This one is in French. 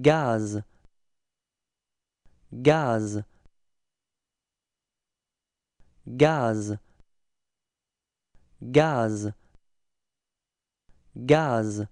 gaz gaz gaz gaz gaz